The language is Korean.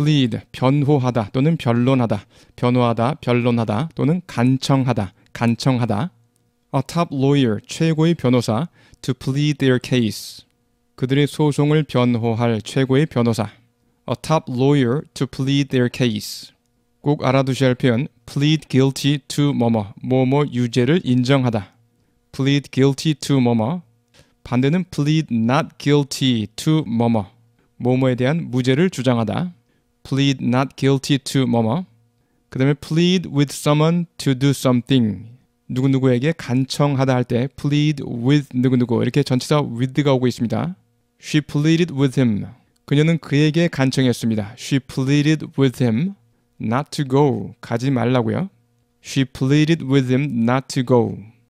plead 변호하다 또는 변론하다 변호하다 변론하다 또는 간청하다 간청하다 a top lawyer 최고의 변호사 to plead their case 그들의 소송을 변호할 최고의 변호사 a top lawyer to plead their case 꼭 알아두셔야 할 표현 plead guilty to 뭐뭐 뭐뭐 유죄를 인정하다 plead guilty to 뭐뭐 반대는 plead not guilty to 뭐뭐 뭐뭐에 대한 무죄를 주장하다 plead not guilty to 뭐뭐 그 다음에 plead with someone to do something 누구누구에게 간청하다 할 때 plead with 누구누구 이렇게 전체사 with가 오고 있습니다. She pleaded with him. 그녀는 그에게 간청했습니다. She pleaded with him not to go. 가지 말라고요. She pleaded with him not to go.